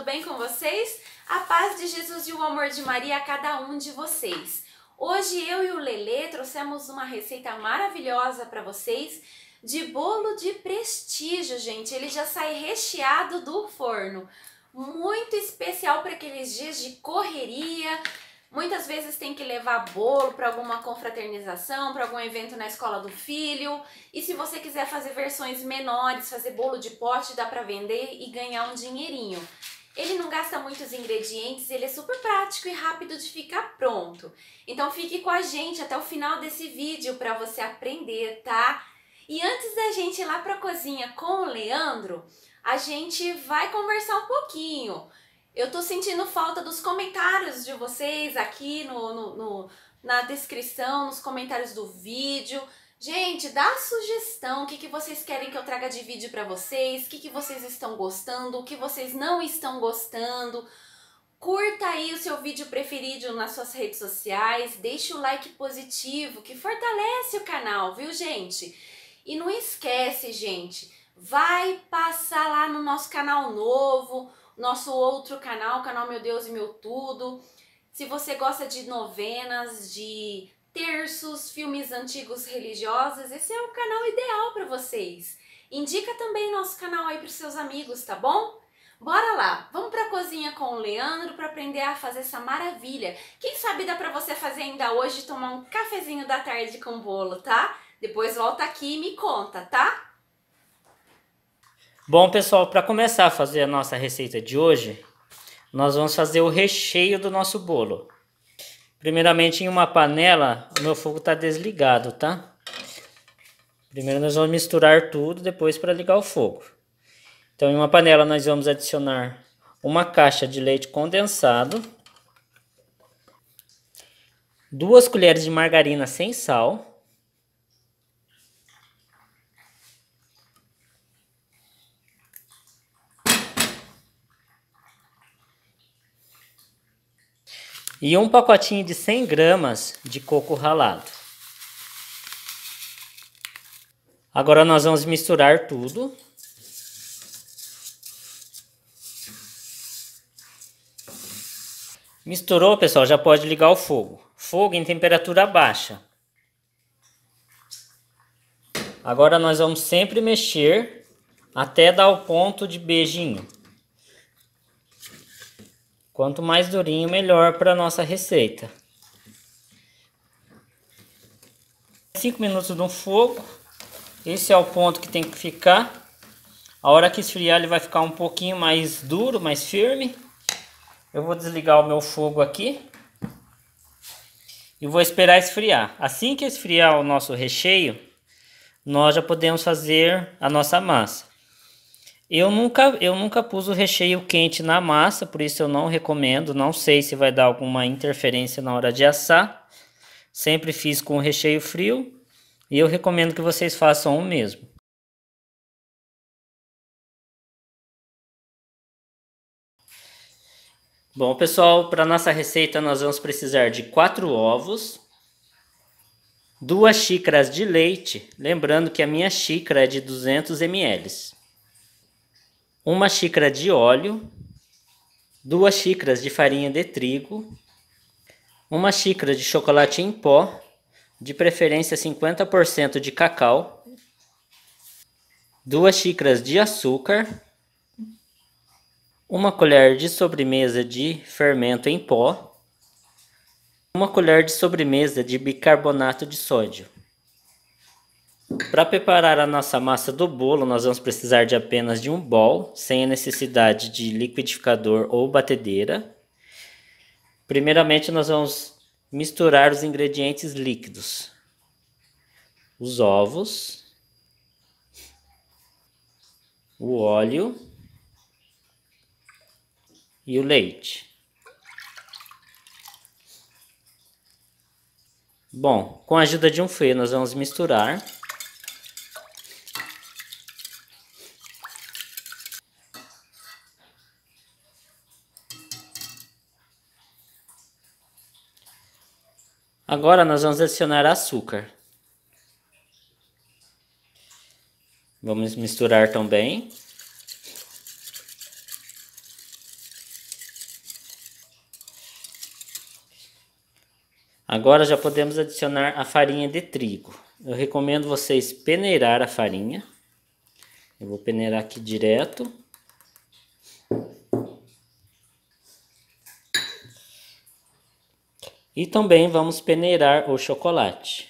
tudo bem com vocês? A paz de Jesus e o amor de Maria a cada um de vocês. Hoje eu e o Lelê trouxemos uma receita maravilhosa para vocês de bolo de prestígio, gente. Ele já sai recheado do forno. Muito especial para aqueles dias de correria. Muitas vezes tem que levar bolo para alguma confraternização, para algum evento na escola do filho. E se você quiser fazer versões menores, fazer bolo de pote, dá para vender e ganhar um dinheirinho. Ele não gasta muitos ingredientes, ele é super prático e rápido de ficar pronto. Então fique com a gente até o final desse vídeo para você aprender, tá? E antes da gente ir lá para a cozinha com o Leandro, a gente vai conversar um pouquinho. Eu tô sentindo falta dos comentários de vocês aqui no, no, no na descrição, nos comentários do vídeo. Gente, dá sugestão, o que, que vocês querem que eu traga de vídeo para vocês, o que, que vocês estão gostando, o que vocês não estão gostando. Curta aí o seu vídeo preferido nas suas redes sociais, deixe o like positivo, que fortalece o canal, viu, gente? E não esquece, gente, vai passar lá no nosso canal novo, nosso outro canal, canal Meu Deus e Meu Tudo. Se você gosta de novenas, de terços, filmes antigos religiosos, esse é o canal ideal para vocês. Indica também nosso canal aí para seus amigos, tá bom? Bora lá, vamos para a cozinha com o Leandro para aprender a fazer essa maravilha. Quem sabe dá para você fazer ainda hoje tomar um cafezinho da tarde com bolo, tá? Depois volta aqui e me conta, tá? Bom, pessoal, para começar a fazer a nossa receita de hoje, nós vamos fazer o recheio do nosso bolo. Primeiramente, em uma panela, o meu fogo está desligado, tá? Primeiro nós vamos misturar tudo, depois para ligar o fogo. Então, em uma panela, nós vamos adicionar uma caixa de leite condensado, duas colheres de margarina sem sal, e um pacotinho de 100 gramas de coco ralado. Agora nós vamos misturar tudo. Misturou, pessoal, já pode ligar o fogo. Fogo em temperatura baixa. Agora nós vamos sempre mexer até dar o ponto de beijinho. Quanto mais durinho, melhor para nossa receita. 5 minutos no fogo. Esse é o ponto que tem que ficar. A hora que esfriar ele vai ficar um pouquinho mais duro, mais firme. Eu vou desligar o meu fogo aqui. E vou esperar esfriar. Assim que esfriar o nosso recheio, nós já podemos fazer a nossa massa. Eu nunca, eu nunca pus o recheio quente na massa, por isso eu não recomendo. Não sei se vai dar alguma interferência na hora de assar. Sempre fiz com o recheio frio e eu recomendo que vocês façam o mesmo. Bom, pessoal, para nossa receita nós vamos precisar de 4 ovos, 2 xícaras de leite, lembrando que a minha xícara é de 200 ml uma xícara de óleo, duas xícaras de farinha de trigo, uma xícara de chocolate em pó, de preferência 50% de cacau, duas xícaras de açúcar, uma colher de sobremesa de fermento em pó, uma colher de sobremesa de bicarbonato de sódio. Para preparar a nossa massa do bolo, nós vamos precisar de apenas de um bol, sem a necessidade de liquidificador ou batedeira. Primeiramente, nós vamos misturar os ingredientes líquidos. Os ovos, o óleo e o leite. Bom, com a ajuda de um fê, nós vamos misturar. Agora nós vamos adicionar açúcar. Vamos misturar também. Agora já podemos adicionar a farinha de trigo. Eu recomendo vocês peneirar a farinha. Eu vou peneirar aqui direto. E também vamos peneirar o chocolate.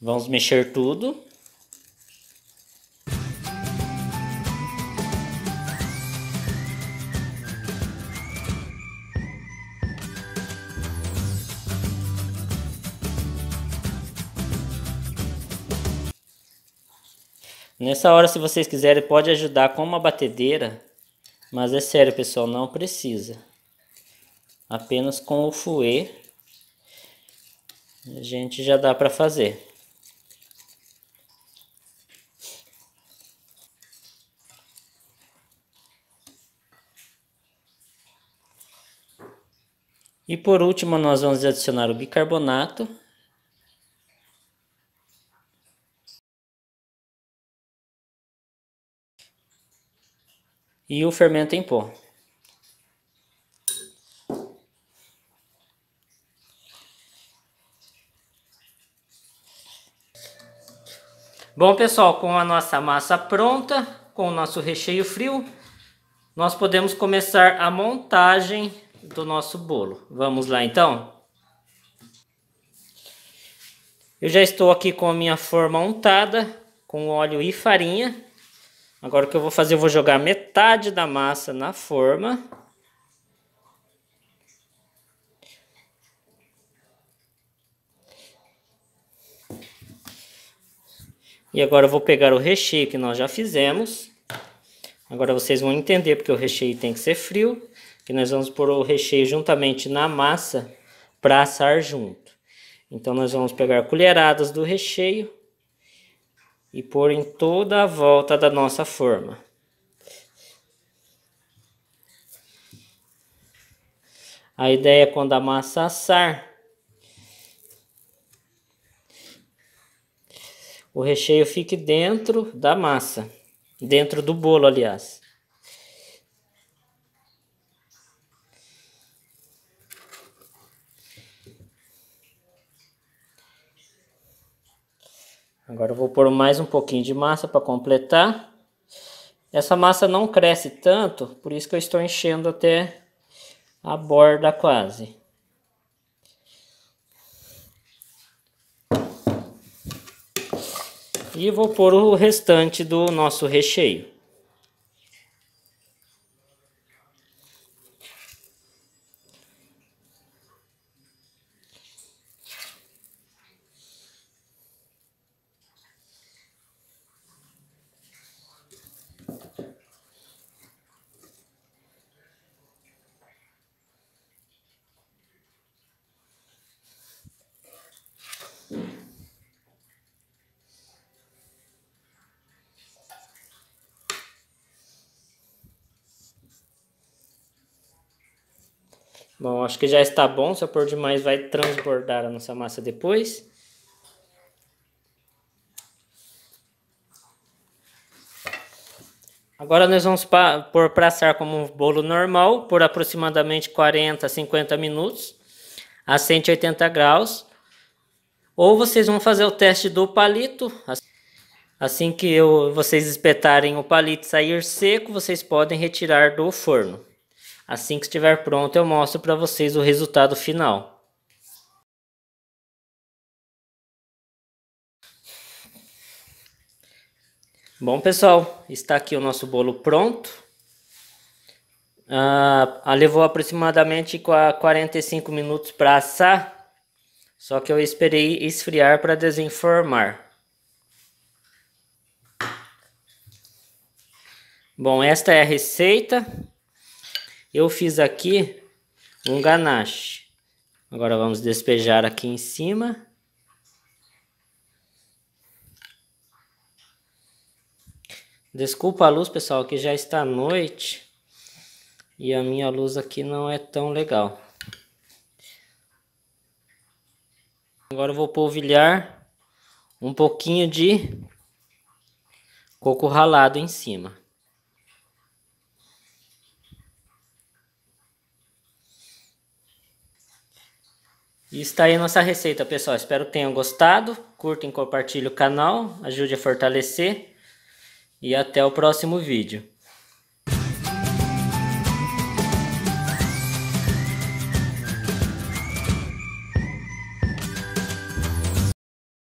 Vamos mexer tudo. Nessa hora, se vocês quiserem, pode ajudar com uma batedeira. Mas é sério, pessoal, não precisa. Apenas com o fouet a gente já dá para fazer. E por último, nós vamos adicionar o bicarbonato. e o fermento em pó. Bom pessoal, com a nossa massa pronta, com o nosso recheio frio, nós podemos começar a montagem do nosso bolo. Vamos lá então? Eu já estou aqui com a minha forma untada com óleo e farinha. Agora o que eu vou fazer, eu vou jogar metade da massa na forma. E agora eu vou pegar o recheio que nós já fizemos. Agora vocês vão entender porque o recheio tem que ser frio. Que nós vamos pôr o recheio juntamente na massa para assar junto. Então nós vamos pegar colheradas do recheio e pôr em toda a volta da nossa forma. A ideia é quando a massa assar, o recheio fique dentro da massa, dentro do bolo, aliás. Agora eu vou pôr mais um pouquinho de massa para completar. Essa massa não cresce tanto, por isso que eu estou enchendo até a borda quase. E vou pôr o restante do nosso recheio. Bom, acho que já está bom. Se eu pôr demais, vai transbordar a nossa massa depois. Agora nós vamos pôr para assar como um bolo normal por aproximadamente 40 a 50 minutos a 180 graus. Ou vocês vão fazer o teste do palito. Assim que eu, vocês espetarem o palito sair seco, vocês podem retirar do forno. Assim que estiver pronto, eu mostro para vocês o resultado final. Bom, pessoal, está aqui o nosso bolo pronto. Ah, levou aproximadamente 45 minutos para assar, só que eu esperei esfriar para desenformar. Bom, esta é a receita. Eu fiz aqui um ganache. Agora vamos despejar aqui em cima. Desculpa a luz, pessoal, que já está noite e a minha luz aqui não é tão legal. Agora eu vou polvilhar um pouquinho de coco ralado em cima. E está aí a nossa receita, pessoal. Espero que tenham gostado. Curtem, compartilhem o canal, ajude a fortalecer. E até o próximo vídeo.